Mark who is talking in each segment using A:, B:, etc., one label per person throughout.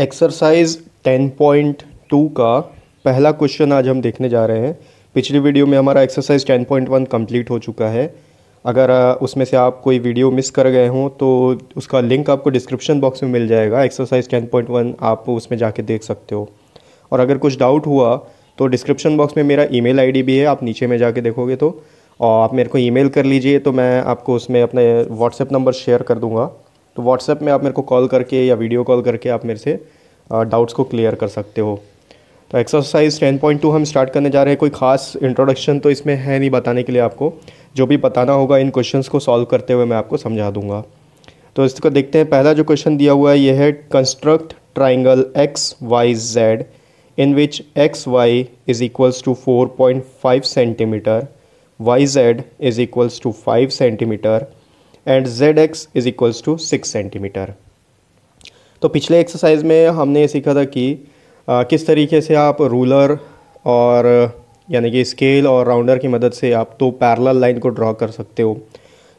A: exercise 10.2 का पहला question आज हम देखने जा रहे हैं पिछली वीडियो में हमारा एक्सरसाइज 10.1 कंप्लीट हो चुका है अगर उसमें से आप कोई वीडियो मिस कर गए हों तो उसका लिंक आपको डिस्क्रिप्शन बॉक्स में मिल जाएगा एक्सरसाइज 10.1 आप उसमें जाके देख सकते हो और अगर कुछ डाउट हुआ तो डिस्क्रिप्शन बॉक्स में मेरा ईमेल आईडी भी है आप नीचे में जाके देखोगे तो और आप मेरे को ईमेल कर लीजिए तो मैं आपको उसमें अपना व्हाट्सएप नंबर शेयर कर दूँगा तो व्हाट्सएप में आप मेरे को कॉल करके या वीडियो कॉल करके आप मेरे से डाउट्स को क्लियर कर सकते हो तो एक्सरसाइज टेन पॉइंट टू हम स्टार्ट करने जा रहे हैं कोई ख़ास इंट्रोडक्शन तो इसमें है नहीं बताने के लिए आपको जो भी बताना होगा इन क्वेश्चन को सॉल्व करते हुए मैं आपको समझा दूंगा तो इसको देखते हैं पहला जो क्वेश्चन दिया हुआ है ये है construct triangle X Y Z in which X Y is equals to four point five centimeter Y Z is equals to five centimeter and Z X is equals to six centimeter तो पिछले exercise में हमने ये सीखा था कि आ, किस तरीके से आप रूलर और यानी कि स्केल और राउंडर की मदद से आप तो पैरल लाइन को ड्रॉ कर सकते हो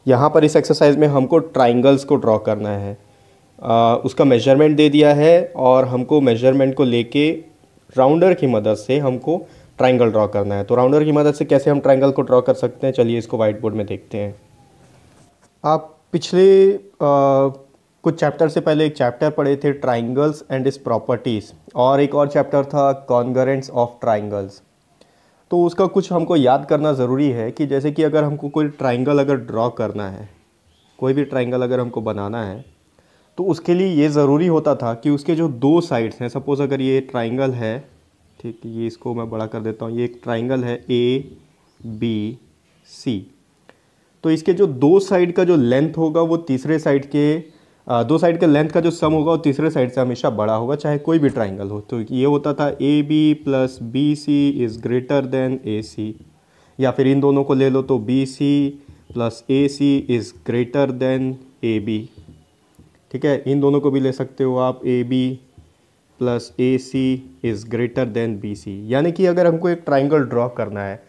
A: यहाँ पर इस एक्सरसाइज में हमको ट्राइंगल्स को ड्रॉ करना है आ, उसका मेजरमेंट दे दिया है और हमको मेजरमेंट को लेके राउंडर की मदद से हमको ट्राइंगल ड्रॉ करना है तो राउंडर की मदद से कैसे हम ट्राइंगल को ड्रॉ कर सकते हैं चलिए इसको वाइट बोर्ड में देखते हैं आप पिछले आ, कुछ चैप्टर से पहले एक चैप्टर पढ़े थे ट्राइंगल्स एंड इस प्रॉपर्टीज़ और एक और चैप्टर था कॉन्गरेंट्स ऑफ ट्राइंगल्स तो उसका कुछ हमको याद करना ज़रूरी है कि जैसे कि अगर हमको कोई ट्राइंगल अगर ड्रॉ करना है कोई भी ट्राइंगल अगर हमको बनाना है तो उसके लिए ये ज़रूरी होता था कि उसके जो दो साइड्स हैं सपोज़ अगर ये ट्राइंगल है ठीक ये इसको मैं बड़ा कर देता हूँ ये एक ट्राइंगल है ए बी सी तो इसके जो दो साइड का जो लेंथ होगा वो तीसरे साइड के दो साइड के लेंथ का जो सम होगा वो तीसरे साइड से हमेशा बड़ा होगा चाहे कोई भी ट्राइंगल हो तो ये होता था A B plus B C is greater than A C या फिर इन दोनों को ले लो तो B C plus A C is greater than A B ठीक है इन दोनों को भी ले सकते हो आप A B plus A C is greater than B C यानी कि अगर हमको एक ट्राइंगल ड्रॉ करना है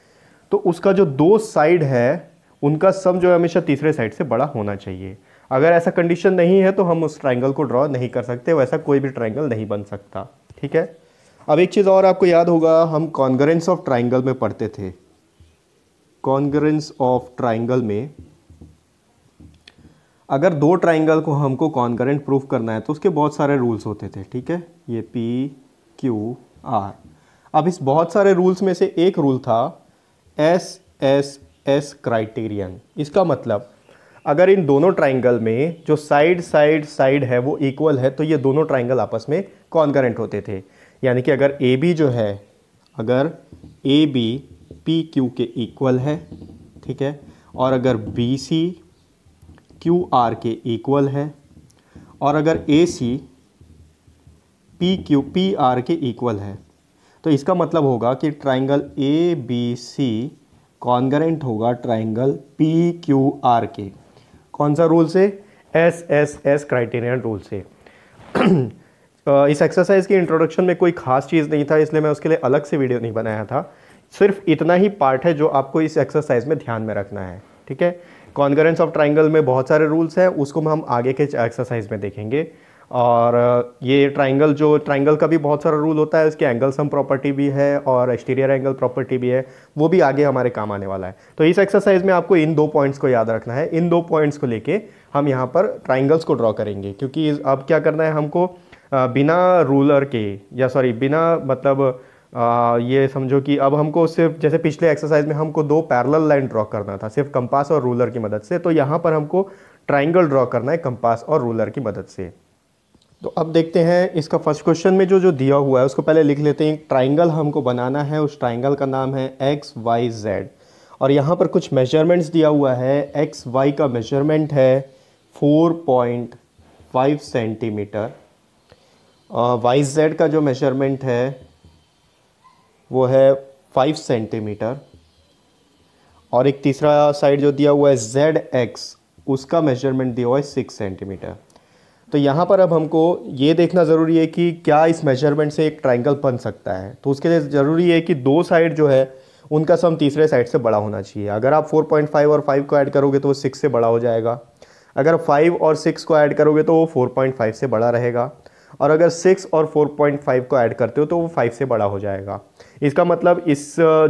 A: तो उसका जो दो साइड है उनका सम जो है हमेशा तीसरे साइड से बड़ा होना चाहिए अगर ऐसा कंडीशन नहीं है तो हम उस ट्राइंगल को ड्रॉ नहीं कर सकते वैसा कोई भी ट्राइंगल नहीं बन सकता ठीक है अब एक चीज़ और आपको याद होगा हम कॉन्ग्रेंस ऑफ ट्राइंगल में पढ़ते थे कॉन्ग्रेंस ऑफ ट्राइंगल में अगर दो ट्राइंगल को हमको कॉन्ग्रेंट प्रूफ करना है तो उसके बहुत सारे रूल्स होते थे ठीक है ये पी क्यू आर अब इस बहुत सारे रूल्स में से एक रूल था एस एस एस क्राइटेरियन इसका मतलब अगर इन दोनों ट्राइंगल में जो साइड साइड साइड है वो इक्वल है तो ये दोनों ट्राइंगल आपस में कॉन्करेंट होते थे यानी कि अगर ए बी जो है अगर ए बी पी क्यू के इक्वल है ठीक है और अगर बी सी क्यू आर के इक्वल है और अगर A C P Q P R के इक्वल है तो इसका मतलब होगा कि ट्राइंगल ए बी सी कॉन्गरेंट होगा ट्राइंगल पी क्यू आर के कौन सा रूल से S S S criterion rule से इस एक्सरसाइज के इंट्रोडक्शन में कोई खास चीज़ नहीं था इसलिए मैं उसके लिए अलग से वीडियो नहीं बनाया था सिर्फ इतना ही पार्ट है जो आपको इस एक्सरसाइज में ध्यान में रखना है ठीक है कॉन्गरेंस ऑफ ट्राइंगल में बहुत सारे रूल्स हैं उसको हम आगे के एक्सरसाइज में देखेंगे और ये ट्राइंगल जो ट्राइंगल का भी बहुत सारा रूल होता है इसके एंगल सम प्रॉपर्टी भी है और एक्सटीरियर एंगल प्रॉपर्टी भी है वो भी आगे हमारे काम आने वाला है तो इस एक्सरसाइज में आपको इन दो पॉइंट्स को याद रखना है इन दो पॉइंट्स को लेके हम यहाँ पर ट्राइंगल्स को ड्रॉ करेंगे क्योंकि अब क्या करना है हमको बिना रूलर के या सॉरी बिना मतलब आ, ये समझो कि अब हमको सिर्फ जैसे पिछले एक्सरसाइज में हमको दो पैरेलल लाइन ड्रॉ करना था सिर्फ कंपास और रूलर की मदद से तो यहाँ पर हमको ट्राइंगल ड्रॉ करना है कंपास और रूलर की मदद से तो अब देखते हैं इसका फर्स्ट क्वेश्चन में जो जो दिया हुआ है उसको पहले लिख लेते हैं ट्राइंगल हमको बनाना है उस ट्राइंगल का नाम है एक्स वाई जेड और यहाँ पर कुछ मेजरमेंट्स दिया हुआ है एक्स वाई का मेजरमेंट है four point five centimeter Y Z का जो मेजरमेंट है वो है फाइव सेंटीमीटर और एक तीसरा साइड जो दिया हुआ है जेड एक्स उसका मेजरमेंट दिया हुआ है सिक्स सेंटीमीटर तो यहाँ पर अब हमको ये देखना ज़रूरी है कि क्या इस मेजरमेंट से एक ट्राइंगल बन सकता है तो उसके लिए ज़रूरी है कि दो साइड जो है उनका सम तीसरे साइड से बड़ा होना चाहिए अगर आप 4.5 और 5 को ऐड करोगे तो वो 6 से बड़ा हो जाएगा अगर 5 और 6 को ऐड करोगे तो वो 4.5 से बड़ा रहेगा और अगर 6 और 4.5 को ऐड करते हो तो वो 5 से बड़ा हो जाएगा इसका मतलब इस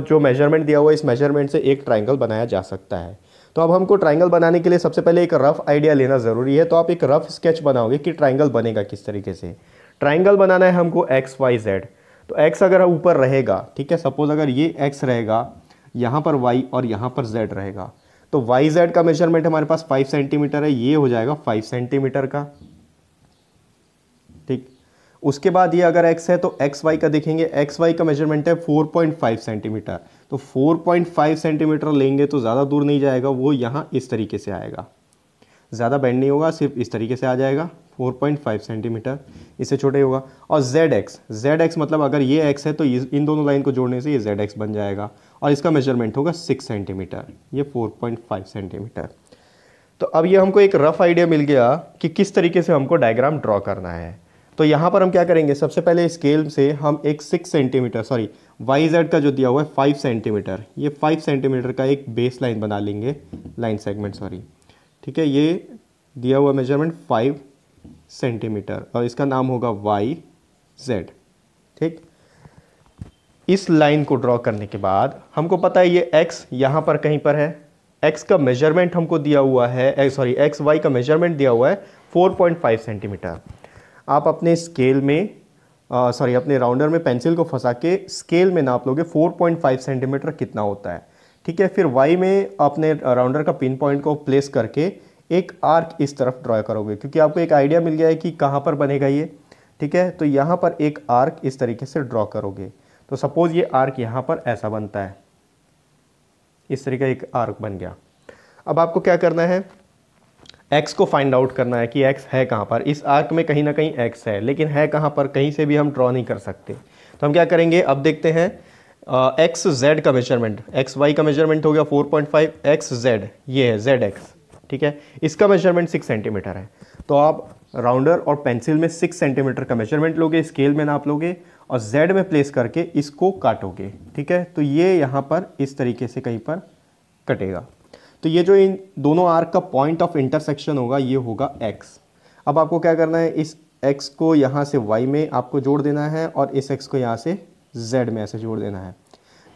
A: जो मेजरमेंट दिया हुआ है इस मेजरमेंट से एक ट्राइंगल बनाया जा सकता है तो अब हमको ट्राइंगल बनाने के लिए सबसे पहले एक रफ़ आइडिया लेना ज़रूरी है तो आप एक रफ़ स्केच बनाओगे कि ट्राइंगल बनेगा किस तरीके से ट्राइंगल बनाना है हमको एक्स वाई जेड तो एक्स अगर ऊपर रहेगा ठीक है सपोज़ अगर ये एक्स रहेगा यहाँ पर वाई और यहाँ पर जेड रहेगा तो वाई जेड का मेजरमेंट हमारे पास फाइव सेंटीमीटर है ये हो जाएगा फाइव सेंटीमीटर का उसके बाद ये अगर एक्स है तो एक्स वाई का देखेंगे एक्स वाई का मेजरमेंट है 4.5 सेंटीमीटर तो 4.5 सेंटीमीटर लेंगे तो ज़्यादा दूर नहीं जाएगा वो यहाँ इस तरीके से आएगा ज़्यादा बैंड नहीं होगा सिर्फ इस तरीके से आ जाएगा 4.5 सेंटीमीटर इससे छोटे होगा और जेड एक्स जेड एक्स मतलब अगर ये एक्स है तो इन दोनों लाइन को जोड़ने से ये जेड एक्स बन जाएगा और इसका मेजरमेंट होगा सिक्स सेंटीमीटर ये फाइव सेंटीमीटर तो अब ये हमको एक रफ़ आइडिया मिल गया कि किस तरीके से हमको डायग्राम ड्रॉ करना है तो यहाँ पर हम क्या करेंगे सबसे पहले स्केल से हम एक six centimeter sorry Y Z का जो दिया हुआ है फाइव सेंटीमीटर ये फाइव सेंटीमीटर का एक बेस लाइन बना लेंगे लाइन सेगमेंट सॉरी ठीक है ये दिया हुआ मेजरमेंट फाइव सेंटीमीटर और इसका नाम होगा वाई जेड ठीक इस लाइन को ड्रॉ करने के बाद हमको पता है ये एक्स यहाँ पर कहीं पर है एक्स का मेजरमेंट हमको दिया हुआ है सॉरी एक्स वाई का मेजरमेंट दिया हुआ है फाइव सेंटीमीटर आप अपने स्केल में सॉरी अपने राउंडर में पेंसिल को फंसा के स्केल में नाप लोगे 4.5 सेंटीमीटर कितना होता है ठीक है फिर वाई में अपने राउंडर का पिन पॉइंट को प्लेस करके एक आर्क इस तरफ ड्रॉ करोगे क्योंकि आपको एक आइडिया मिल गया है कि कहाँ पर बनेगा ये ठीक है तो यहाँ पर एक आर्क इस तरीके से ड्रॉ करोगे तो सपोज़ ये आर्क यहाँ पर ऐसा बनता है इस तरीके एक आर्क बन गया अब आपको क्या करना है एक्स को फाइंड आउट करना है कि एक्स है कहाँ पर इस आर्क में कहीं ना कहीं एक्स है लेकिन है कहाँ पर कहीं से भी हम ड्रॉ नहीं कर सकते तो हम क्या करेंगे अब देखते हैं एक्स जेड का मेजरमेंट एक्स वाई का मेजरमेंट हो गया 4.5 एक्स जेड ये है जेड एक्स ठीक है इसका मेजरमेंट सिक्स सेंटीमीटर है तो आप राउंडर और पेंसिल में सिक्स सेंटीमीटर का मेजरमेंट लोगे स्केल में नाप लोगे और जेड में प्लेस करके इसको काटोगे ठीक है तो ये यहाँ पर इस तरीके से कहीं पर कटेगा तो ये जो इन दोनों आर्क का पॉइंट ऑफ इंटरसेक्शन होगा ये होगा एक्स अब आपको क्या करना है इस एक्स को यहाँ से वाई में आपको जोड़ देना है और इस एक्स को यहाँ से जेड में ऐसे जोड़ देना है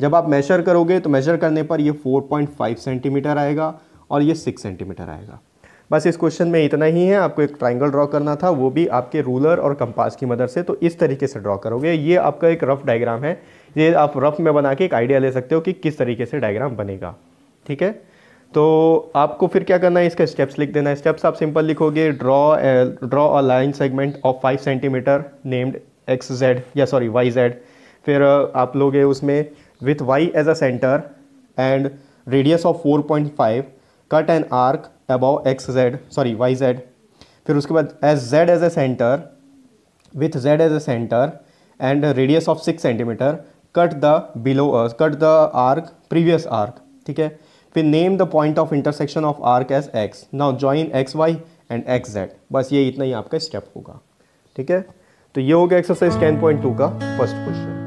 A: जब आप मेजर करोगे तो मेजर करने पर ये 4.5 सेंटीमीटर आएगा और ये 6 सेंटीमीटर आएगा बस इस क्वेश्चन में इतना ही है आपको एक ट्राइंगल ड्रॉ करना था वो भी आपके रूलर और कंपास की मदद से तो इस तरीके से ड्रॉ करोगे ये आपका एक रफ़ डायग्राम है ये आप रफ़ में बना के एक आइडिया ले सकते हो कि किस तरीके से डायग्राम बनेगा ठीक है तो आपको फिर क्या करना है इसका स्टेप्स लिख देना है स्टेप्स आप सिंपल लिखोगे draw draw a line segment of five centimeter named X Z या सॉरी वाई जेड फिर आप लोगे उसमें with Y as a center and radius of four point five cut an arc above X Z sorry Y Z फिर उसके बाद as Z as a center with Z as a center and radius of six centimeter cut the below cut the arc previous arc ठीक है फिर name the point of intersection of arcs X now join X Y and X Z बस ये इतना ही आपका step होगा ठीक है तो ये हो गया एक्सरसाइज टेन पॉइंट टू का फर्स्ट क्वेश्चन